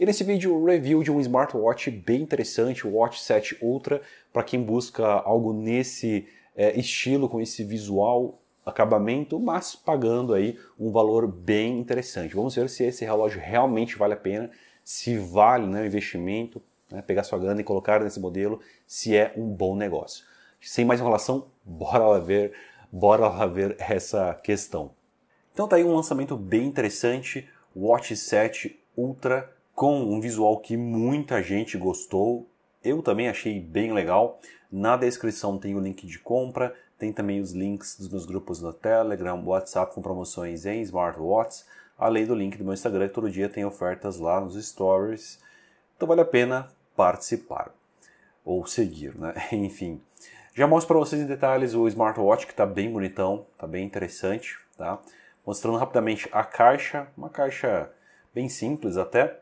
E nesse vídeo, review de um smartwatch bem interessante, o Watch 7 Ultra, para quem busca algo nesse é, estilo, com esse visual, acabamento, mas pagando aí um valor bem interessante. Vamos ver se esse relógio realmente vale a pena, se vale né, o investimento, né, pegar sua grana e colocar nesse modelo, se é um bom negócio. Sem mais enrolação, bora lá ver, bora lá ver essa questão. Então tá aí um lançamento bem interessante, Watch 7 Ultra com um visual que muita gente gostou. Eu também achei bem legal. Na descrição tem o link de compra, tem também os links dos meus grupos no Telegram, WhatsApp com promoções em smartwatches, além do link do meu Instagram, que todo dia tem ofertas lá nos stories. Então vale a pena participar ou seguir, né? Enfim. Já mostro para vocês em detalhes o smartwatch que está bem bonitão, está bem interessante, tá? Mostrando rapidamente a caixa, uma caixa bem simples até,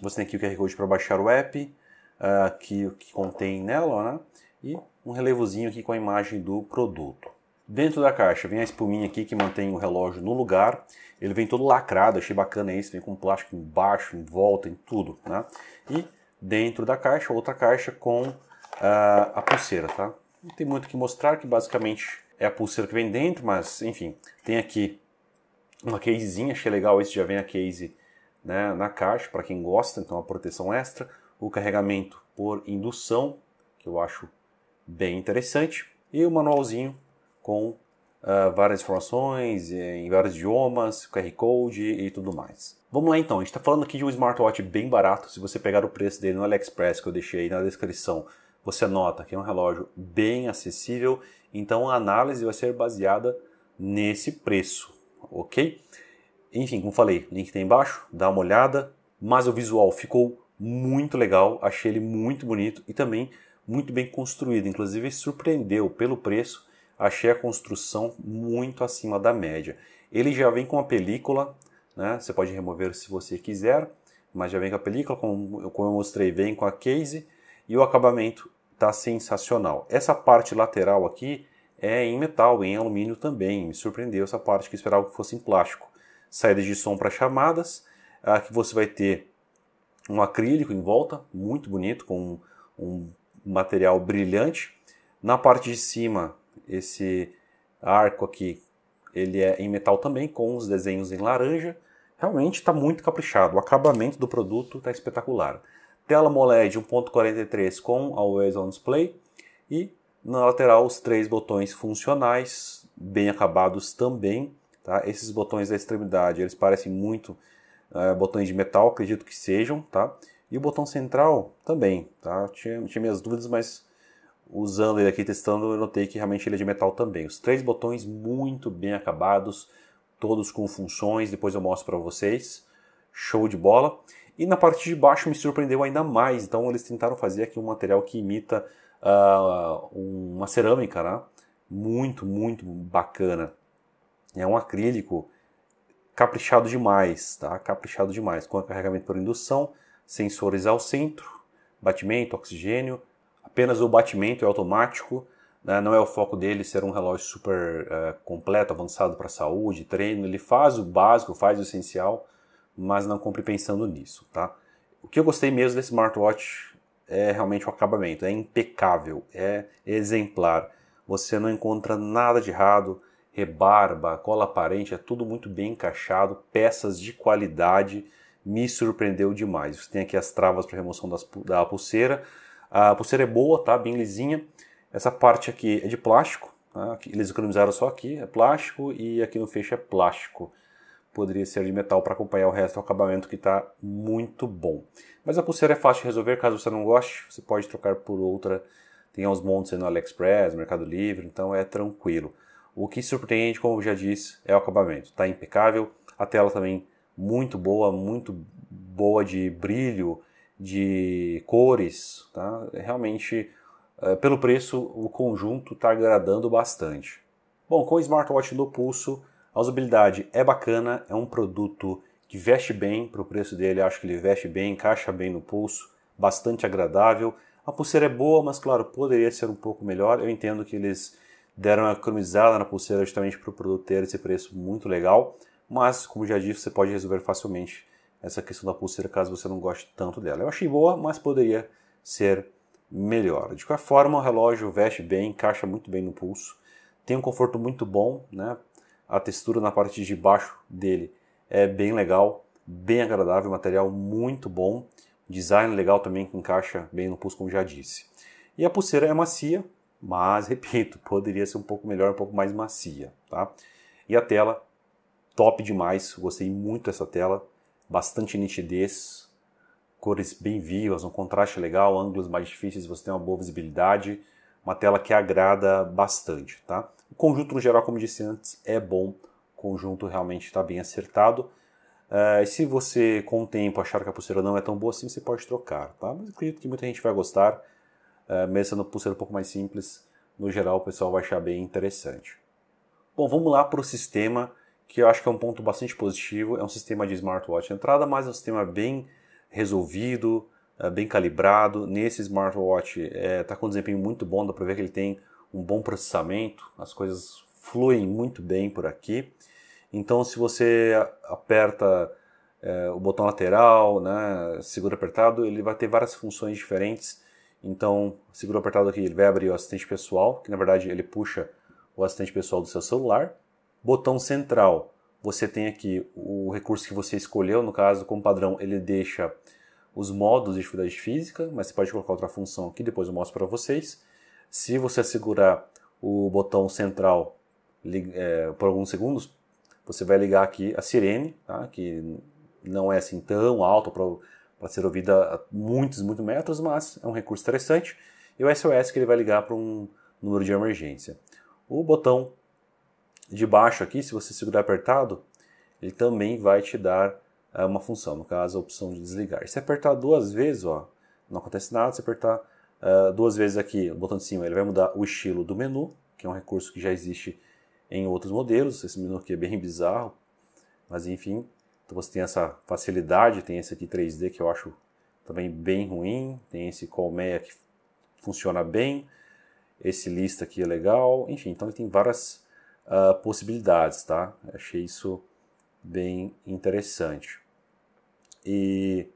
você tem aqui o QR Code para baixar o app, uh, que, que contém nela, né? E um relevozinho aqui com a imagem do produto. Dentro da caixa vem a espuminha aqui que mantém o relógio no lugar. Ele vem todo lacrado, achei bacana isso vem com plástico embaixo, em volta, em tudo, né? E dentro da caixa, outra caixa com uh, a pulseira, tá? Não tem muito o que mostrar, que basicamente é a pulseira que vem dentro, mas enfim, tem aqui uma casezinha, achei legal esse, já vem a case né, na caixa, para quem gosta, então a proteção extra, o carregamento por indução, que eu acho bem interessante, e o manualzinho com uh, várias informações eh, em vários idiomas, QR Code e tudo mais. Vamos lá então, a gente está falando aqui de um smartwatch bem barato, se você pegar o preço dele no AliExpress que eu deixei aí na descrição, você nota que é um relógio bem acessível, então a análise vai ser baseada nesse preço, ok? Enfim, como falei, link tem embaixo, dá uma olhada. Mas o visual ficou muito legal, achei ele muito bonito e também muito bem construído. Inclusive, surpreendeu pelo preço, achei a construção muito acima da média. Ele já vem com a película, né? você pode remover se você quiser, mas já vem com a película, como, como eu mostrei, vem com a case e o acabamento está sensacional. Essa parte lateral aqui é em metal, em alumínio também, me surpreendeu essa parte que eu esperava que fosse em plástico saídas de som para chamadas. Aqui você vai ter um acrílico em volta, muito bonito, com um material brilhante. Na parte de cima, esse arco aqui, ele é em metal também, com os desenhos em laranja. Realmente está muito caprichado, o acabamento do produto está espetacular. Tela MOLED 1.43 com Always On Display e na lateral os três botões funcionais, bem acabados também. Tá? Esses botões da extremidade, eles parecem muito eh, botões de metal, acredito que sejam, tá? E o botão central também, tá? Tinha, tinha minhas dúvidas, mas usando ele aqui, testando, eu notei que realmente ele é de metal também. Os três botões muito bem acabados, todos com funções, depois eu mostro para vocês. Show de bola! E na parte de baixo me surpreendeu ainda mais, então eles tentaram fazer aqui um material que imita uh, uma cerâmica, né? Muito, muito bacana. É um acrílico caprichado demais, tá? Caprichado demais, com carregamento por indução, sensores ao centro, batimento, oxigênio, apenas o batimento é automático, né? não é o foco dele ser um relógio super uh, completo, avançado para saúde, treino, ele faz o básico, faz o essencial, mas não compre pensando nisso, tá? O que eu gostei mesmo desse smartwatch é realmente o acabamento, é impecável, é exemplar. Você não encontra nada de errado, rebarba, cola aparente, é tudo muito bem encaixado, peças de qualidade, me surpreendeu demais. Você tem aqui as travas para remoção das, da pulseira, a pulseira é boa, tá? Bem lisinha. Essa parte aqui é de plástico, tá? eles economizaram só aqui, é plástico e aqui no fecho é plástico. Poderia ser de metal para acompanhar o resto do acabamento que está muito bom. Mas a pulseira é fácil de resolver, caso você não goste, você pode trocar por outra. Tem uns montes aí no AliExpress, Mercado Livre, então é tranquilo. O que surpreende, como eu já disse, é o acabamento. Está impecável, a tela também muito boa, muito boa de brilho, de cores, tá? Realmente, é, pelo preço, o conjunto está agradando bastante. Bom, com o smartwatch no pulso, a usabilidade é bacana, é um produto que veste bem para o preço dele, acho que ele veste bem, encaixa bem no pulso, bastante agradável. A pulseira é boa, mas claro, poderia ser um pouco melhor. Eu entendo que eles deram uma economizada na pulseira justamente para o produto ter esse preço muito legal, mas como já disse, você pode resolver facilmente essa questão da pulseira caso você não goste tanto dela. Eu achei boa, mas poderia ser melhor. De qualquer forma, o relógio veste bem, encaixa muito bem no pulso, tem um conforto muito bom, né? A textura na parte de baixo dele é bem legal, bem agradável, material muito bom, design legal também que encaixa bem no pulso, como já disse. E a pulseira é macia, mas repito, poderia ser um pouco melhor, um pouco mais macia, tá? E a tela, top demais, gostei muito dessa tela, bastante nitidez, cores bem vivas, um contraste legal, ângulos mais difíceis, você tem uma boa visibilidade, uma tela que agrada bastante, tá? O conjunto no geral, como disse antes, é bom, o conjunto realmente está bem acertado, Uh, se você, com o tempo, achar que a pulseira não é tão boa assim, você pode trocar, tá? Mas acredito que muita gente vai gostar. É, mesmo sendo por ser um pouco mais simples, no geral o pessoal vai achar bem interessante. Bom, vamos lá para o sistema, que eu acho que é um ponto bastante positivo. É um sistema de smartwatch entrada, mas é um sistema bem resolvido, é, bem calibrado. Nesse smartwatch está é, tá com um desempenho muito bom, dá para ver que ele tem um bom processamento, as coisas fluem muito bem por aqui. Então, se você aperta é, o botão lateral, né, segura apertado, ele vai ter várias funções diferentes então, segura apertado aqui, ele vai abrir o assistente pessoal, que na verdade ele puxa o assistente pessoal do seu celular. Botão central, você tem aqui o recurso que você escolheu, no caso, como padrão, ele deixa os modos de dificuldade física, mas você pode colocar outra função aqui, depois eu mostro para vocês. Se você segurar o botão central é, por alguns segundos, você vai ligar aqui a sirene, tá? que não é assim tão alta para ser ouvida a muitos, muitos metros, mas é um recurso interessante. E o SOS que ele vai ligar para um número de emergência. O botão de baixo aqui, se você segurar apertado, ele também vai te dar uh, uma função, no caso a opção de desligar. Se apertar duas vezes, ó, não acontece nada. Se apertar uh, duas vezes aqui, o botão de cima, ele vai mudar o estilo do menu, que é um recurso que já existe em outros modelos. Esse menu aqui é bem bizarro, mas enfim, então você tem essa facilidade, tem esse aqui 3D que eu acho também bem ruim, tem esse colmeia que funciona bem, esse lista aqui é legal, enfim, então ele tem várias uh, possibilidades, tá? Achei isso bem interessante. E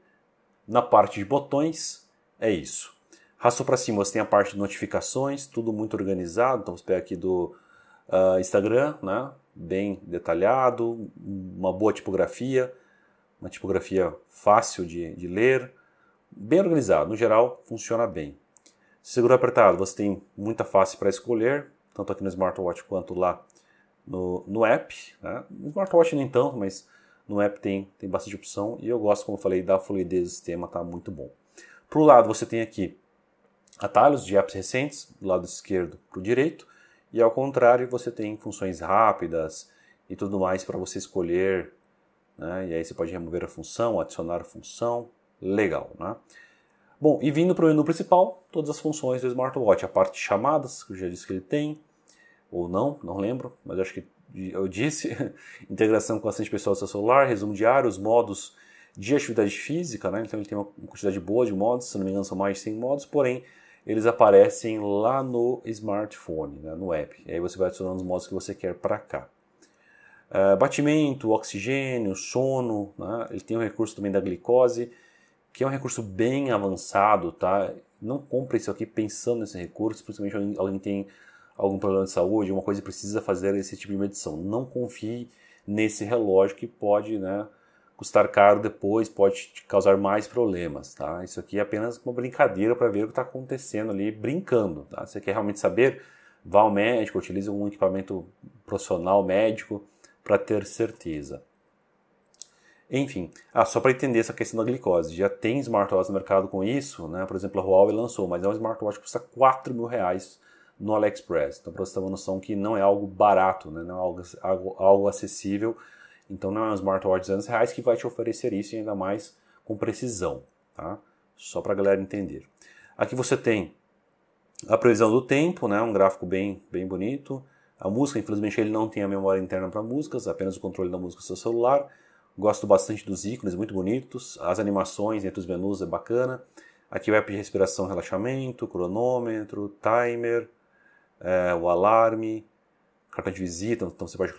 na parte de botões é isso. Rastou para cima, você tem a parte de notificações, tudo muito organizado. Então você pega aqui do uh, Instagram, né? bem detalhado, uma boa tipografia, uma tipografia fácil de, de ler, bem organizado. No geral, funciona bem. Seguro apertado, você tem muita face para escolher, tanto aqui no smartwatch quanto lá no, no app. Né? No smartwatch nem tanto, mas no app tem, tem bastante opção e eu gosto, como eu falei, da fluidez do sistema, está muito bom. Para o lado, você tem aqui atalhos de apps recentes, do lado esquerdo para o direito. E ao contrário, você tem funções rápidas e tudo mais para você escolher. Né? E aí você pode remover a função, adicionar a função. Legal, né? Bom, e vindo para o menu principal, todas as funções do smartwatch. A parte de chamadas, que eu já disse que ele tem, ou não, não lembro, mas acho que eu disse. Integração com a assistente pessoal do seu celular, resumo diário, os modos de atividade física, né? Então ele tem uma quantidade boa de modos, se não me engano são mais de 100 modos, porém eles aparecem lá no smartphone, né, no app. E aí você vai adicionando os modos que você quer para cá. Uh, batimento, oxigênio, sono, né? ele tem o um recurso também da glicose, que é um recurso bem avançado, tá? Não compre isso aqui pensando nesse recurso, principalmente quando alguém tem algum problema de saúde, uma coisa precisa fazer esse tipo de medição. Não confie nesse relógio que pode, né? custar caro depois, pode te causar mais problemas, tá? Isso aqui é apenas uma brincadeira para ver o que está acontecendo ali, brincando, tá? Se você quer realmente saber, vá ao médico, utilize algum equipamento profissional médico para ter certeza. Enfim, ah, só para entender essa questão da glicose, já tem smartwatch no mercado com isso, né? Por exemplo, a Huawei lançou, mas é um smartwatch que custa 4 mil reais no AliExpress. Então, para você ter uma noção que não é algo barato, né? não é algo, algo, algo acessível então não é um smartwatch de 200 reais que vai te oferecer isso ainda mais com precisão, tá? Só para a galera entender. Aqui você tem a previsão do tempo, né? Um gráfico bem, bem bonito. A música, infelizmente, ele não tem a memória interna para músicas, apenas o controle da música do seu celular. Gosto bastante dos ícones, muito bonitos. As animações entre os menus é bacana. Aqui vai pedir respiração, relaxamento, cronômetro, timer, é, o alarme, cartão de visita, então você pode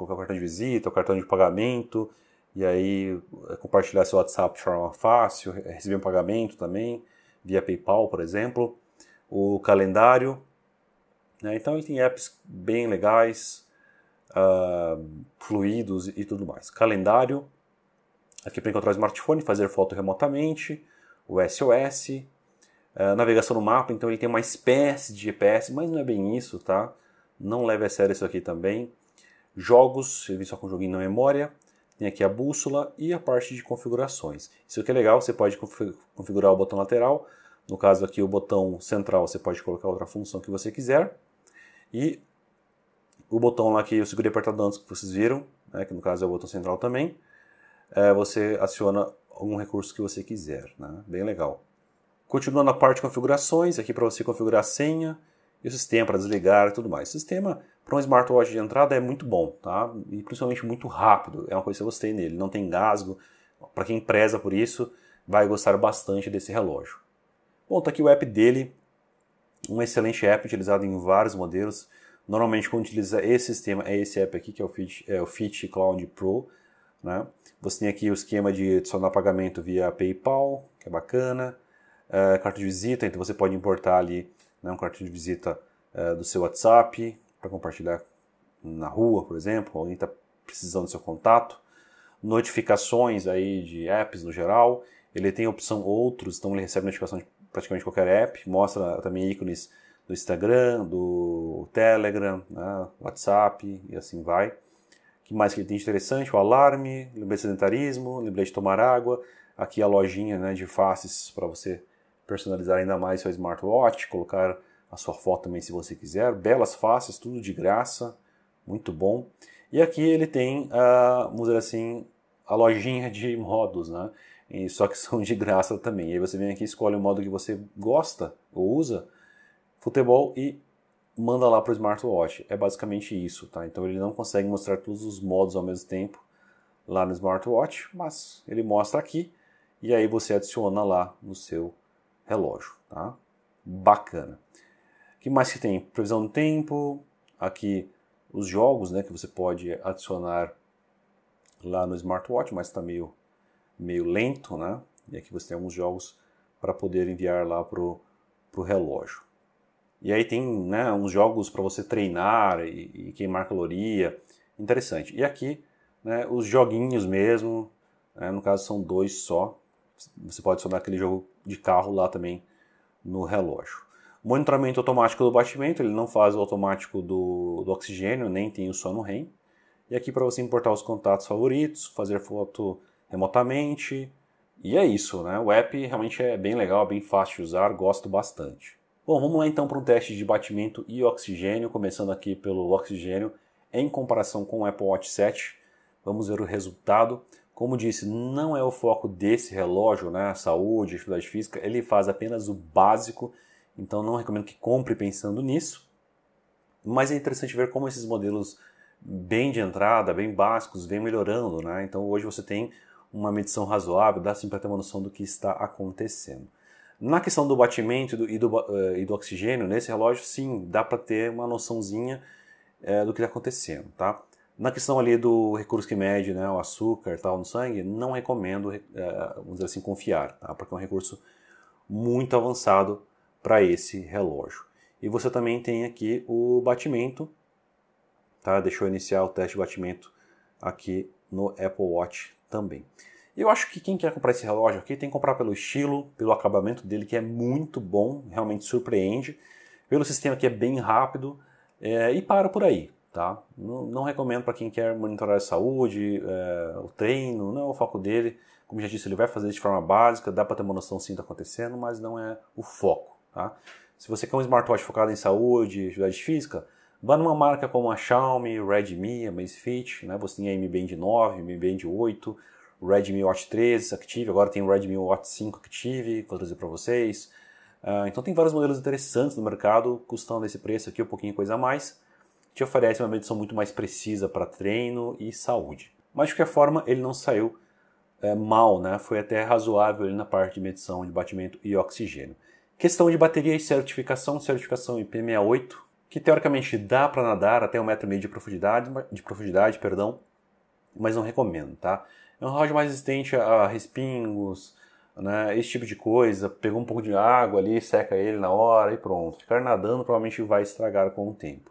Tipo, colocar o cartão de visita, o cartão de pagamento, e aí é, compartilhar seu WhatsApp de forma fácil, receber um pagamento também, via PayPal, por exemplo, o calendário. Né? Então ele tem apps bem legais, uh, fluidos e tudo mais. Calendário, aqui para encontrar o smartphone, fazer foto remotamente, o SOS, uh, é, navegação no mapa, então ele tem uma espécie de GPS, mas não é bem isso, tá? Não leve a sério isso aqui também jogos, ele vem só com o joguinho na memória, tem aqui a bússola e a parte de configurações. Isso aqui é legal, você pode configurar o botão lateral, no caso aqui o botão central você pode colocar outra função que você quiser, e o botão lá que eu segurei apertado antes que vocês viram, né, que no caso é o botão central também, é, você aciona algum recurso que você quiser, né? bem legal. Continuando a parte de configurações, aqui para você configurar a senha, e o sistema para desligar e tudo mais. O sistema para um smartwatch de entrada é muito bom, tá? E principalmente muito rápido. É uma coisa que eu gostei nele. Não tem gasgo. Para quem preza por isso, vai gostar bastante desse relógio. Bom, tá aqui o app dele. Um excelente app utilizado em vários modelos. Normalmente quando utiliza esse sistema é esse app aqui que é o Fit, é o Fit Cloud Pro, né? Você tem aqui o esquema de adicionar pagamento via PayPal, que é bacana. É, carta de visita, então você pode importar ali né, um cartão de visita eh, do seu WhatsApp para compartilhar na rua, por exemplo, alguém está precisando do seu contato, notificações aí de apps no geral, ele tem a opção outros, então ele recebe notificação de praticamente qualquer app, mostra também ícones do Instagram, do Telegram, né, WhatsApp e assim vai. que mais que ele tem de interessante? O alarme, lembrete de sedentarismo, lembrete de tomar água, aqui a lojinha né, de faces para você personalizar ainda mais seu smartwatch, colocar a sua foto também se você quiser. Belas faces, tudo de graça, muito bom. E aqui ele tem, a, ah, vamos dizer assim, a lojinha de modos, né? E só que são de graça também. E aí você vem aqui, escolhe o modo que você gosta ou usa, futebol, e manda lá para o smartwatch. É basicamente isso, tá? Então ele não consegue mostrar todos os modos ao mesmo tempo lá no smartwatch, mas ele mostra aqui e aí você adiciona lá no seu relógio, tá? Bacana. O que mais que tem? Previsão do tempo, aqui os jogos, né, que você pode adicionar lá no smartwatch, mas está meio, meio lento, né? E aqui você tem alguns jogos para poder enviar lá pro, pro relógio. E aí tem né, uns jogos para você treinar e, e, queimar caloria, interessante. E aqui né, os joguinhos mesmo, né, no caso são dois só, você pode adicionar aquele jogo de carro lá também no relógio. Monitoramento automático do batimento, ele não faz o automático do, do oxigênio, nem tem o sono REM. E aqui para você importar os contatos favoritos, fazer foto remotamente. E é isso, né? O app realmente é bem legal, bem fácil de usar, gosto bastante. Bom, vamos lá então para um teste de batimento e oxigênio, começando aqui pelo oxigênio em comparação com o Apple Watch 7. Vamos ver o resultado. Como disse, não é o foco desse relógio, né? Saúde, atividade física, ele faz apenas o básico, então não recomendo que compre pensando nisso. Mas é interessante ver como esses modelos bem de entrada, bem básicos, vem melhorando, né? Então hoje você tem uma medição razoável, dá sim para ter uma noção do que está acontecendo. Na questão do batimento e do, uh, e do oxigênio, nesse relógio, sim, dá para ter uma noçãozinha uh, do que está acontecendo, tá? Na questão ali do recurso que mede né, o açúcar tal no sangue, não recomendo, é, vamos dizer assim, confiar, tá? porque é um recurso muito avançado para esse relógio. E você também tem aqui o batimento, tá? Deixa eu iniciar o teste de batimento aqui no Apple Watch também. Eu acho que quem quer comprar esse relógio aqui tem que comprar pelo estilo, pelo acabamento dele que é muito bom, realmente surpreende, pelo sistema que é bem rápido é, e para por aí tá? Não, não recomendo para quem quer monitorar a saúde, é, o treino, não é o foco dele. Como já disse, ele vai fazer de forma básica, dá para ter uma noção sim do que está acontecendo, mas não é o foco, tá? Se você quer um smartwatch focado em saúde, atividade física, vá numa marca como a Xiaomi, Redmi, Amazfit, né? Você tem a Mi Band 9, Mi Band 8, Redmi Watch 13 Active, agora tem o Redmi Watch 5 Active, que eu trazer para vocês. Uh, então tem vários modelos interessantes no mercado, custando esse preço aqui um pouquinho coisa a mais te oferece uma medição muito mais precisa para treino e saúde. Mas de qualquer forma, ele não saiu é, mal, né? foi até razoável na parte de medição de batimento e oxigênio. Questão de bateria e certificação, certificação IP68, que teoricamente dá para nadar até um metro e meio de profundidade, de profundidade, perdão, mas não recomendo, tá? É um relógio mais resistente a respingos, né, esse tipo de coisa, pegou um pouco de água ali, seca ele na hora e pronto. Ficar nadando provavelmente vai estragar com o tempo.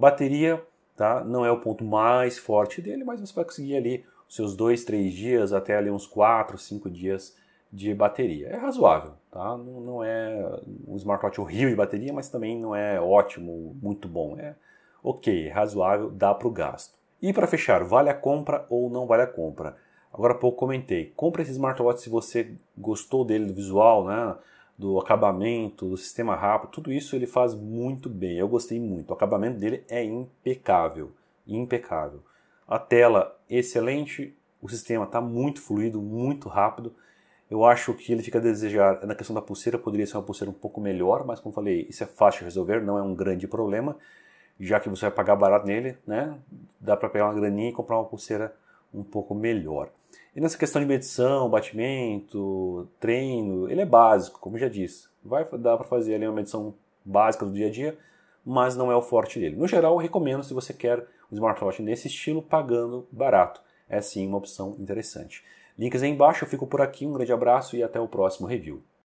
Bateria tá? não é o ponto mais forte dele, mas você vai conseguir ali os seus dois, três dias, até ali uns quatro, cinco dias de bateria. É razoável, tá? não, não é um smartwatch horrível de bateria, mas também não é ótimo, muito bom. É ok, razoável, dá para o gasto. E para fechar, vale a compra ou não vale a compra? Agora há pouco comentei, compra esse smartwatch se você gostou dele, do visual, né? do acabamento, do sistema rápido, tudo isso ele faz muito bem. Eu gostei muito. O acabamento dele é impecável, impecável. A tela excelente, o sistema está muito fluido, muito rápido. Eu acho que ele fica a desejar na questão da pulseira, poderia ser uma pulseira um pouco melhor, mas como falei, isso é fácil de resolver, não é um grande problema, já que você vai pagar barato nele, né? Dá para pegar uma graninha e comprar uma pulseira um pouco melhor. E nessa questão de medição, batimento, treino, ele é básico, como já disse. Vai dar para fazer ali uma medição básica do dia a dia, mas não é o forte dele. No geral, eu recomendo se você quer um smartwatch nesse estilo, pagando barato. É sim uma opção interessante. Links aí embaixo, eu fico por aqui, um grande abraço e até o próximo review.